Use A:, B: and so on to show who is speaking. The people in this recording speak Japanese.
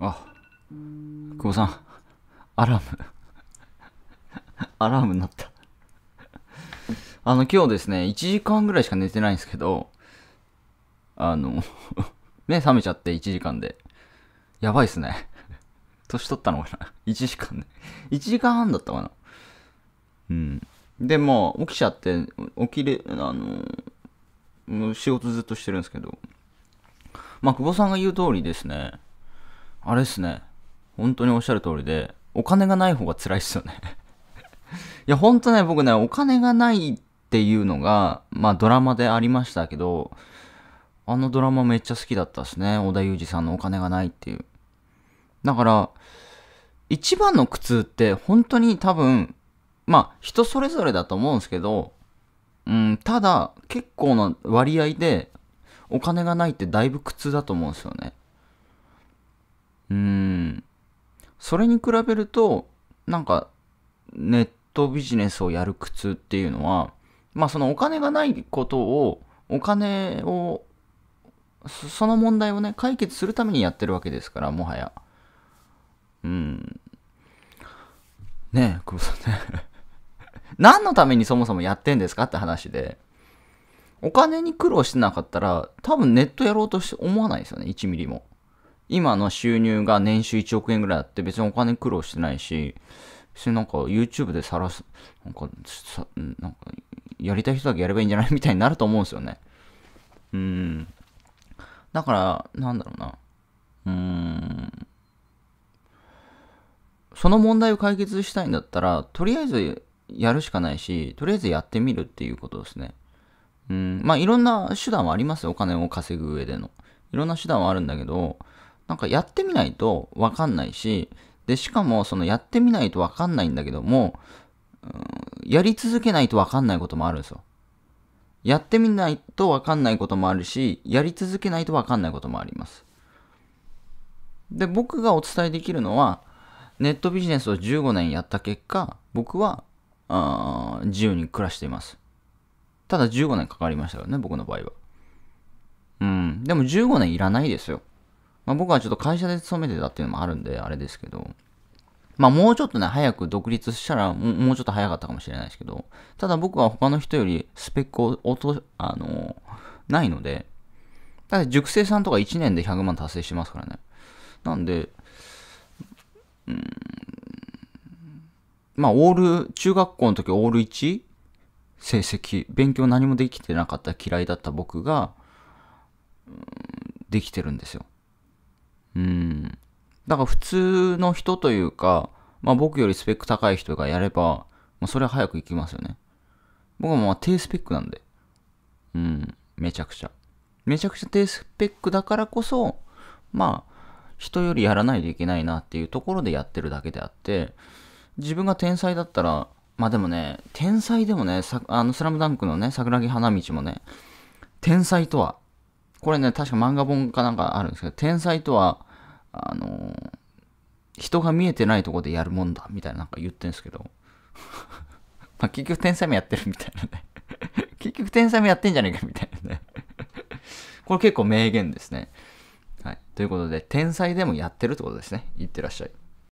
A: あ、久保さん、アラーム アラームになったあの、今日ですね、1時間ぐらいしか寝てないんですけど、あの 目覚めちゃって1時間で。やばいっすね。年取ったのかな ?1 時間で。1時間半だったかなうん。で、も、起きちゃって、起きれ、あの、仕事ずっとしてるんですけど、まあ、久保さんが言う通りですね、あれですね、本当におっしゃる通りで、お金がない方が辛いっすよね いや、ほんとね、僕ね、お金がないっていうのが、まあ、ドラマでありましたけど、あのドラマめっちゃ好きだったっすね。小田裕二さんのお金がないっていう。だから、一番の苦痛って本当に多分、まあ人それぞれだと思うんですけど、うん、ただ結構な割合でお金がないってだいぶ苦痛だと思うんですよね。うん。それに比べると、なんか、ネットビジネスをやる苦痛っていうのは、まあそのお金がないことを、お金を、その問題をね、解決するためにやってるわけですから、もはや。うん。ねえ、久保さんね。何のためにそもそもやってんですかって話で。お金に苦労してなかったら、多分ネットやろうとして思わないですよね、1ミリも。今の収入が年収1億円ぐらいあって、別にお金苦労してないし、別になんか YouTube でさらす、なんか、さなんかやりたい人だけやればいいんじゃないみたいになると思うんですよね。うん。だから、なんだろうな。うーん。その問題を解決したいんだったら、とりあえずやるしかないし、とりあえずやってみるっていうことですね。うん、まあいろんな手段はありますよ。お金を稼ぐ上での。いろんな手段はあるんだけど、なんかやってみないとわかんないし、で、しかもそのやってみないとわかんないんだけども、うん、やり続けないとわかんないこともあるんですよ。やってみないとわかんないこともあるし、やり続けないとわかんないこともあります。で、僕がお伝えできるのは、ネットビジネスを15年やった結果、僕は、あ自由に暮らしています。ただ15年かかりましたからね、僕の場合は。うん。でも15年いらないですよ。まあ、僕はちょっと会社で勤めてたっていうのもあるんで、あれですけど。まあもうちょっとね、早く独立したらも、もうちょっと早かったかもしれないですけど、ただ僕は他の人よりスペックを落と、あのないので、ただ熟成さんとか1年で100万達成してますからね。なんで、うん、まあオール、中学校の時オール 1? 成績勉強何もできてなかった嫌いだった僕が、うん、できてるんですようんだから普通の人というか、まあ、僕よりスペック高い人がやれば、まあ、それは早く行きますよね僕はまあ低スペックなんでうんめちゃくちゃめちゃくちゃ低スペックだからこそまあ人よりやらないといけないなっていうところでやってるだけであって自分が天才だったらまあでもね、天才でもね、あの、スラムダンクのね、桜木花道もね、天才とは、これね、確か漫画本かなんかあるんですけど、天才とは、あのー、人が見えてないとこでやるもんだ、みたいななんか言ってんですけど、まあ結局天才もやってるみたいなね 結局天才もやってんじゃねえか、みたいなねこれ結構名言ですね。はい。ということで、天才でもやってるってことですね。いってらっしゃい。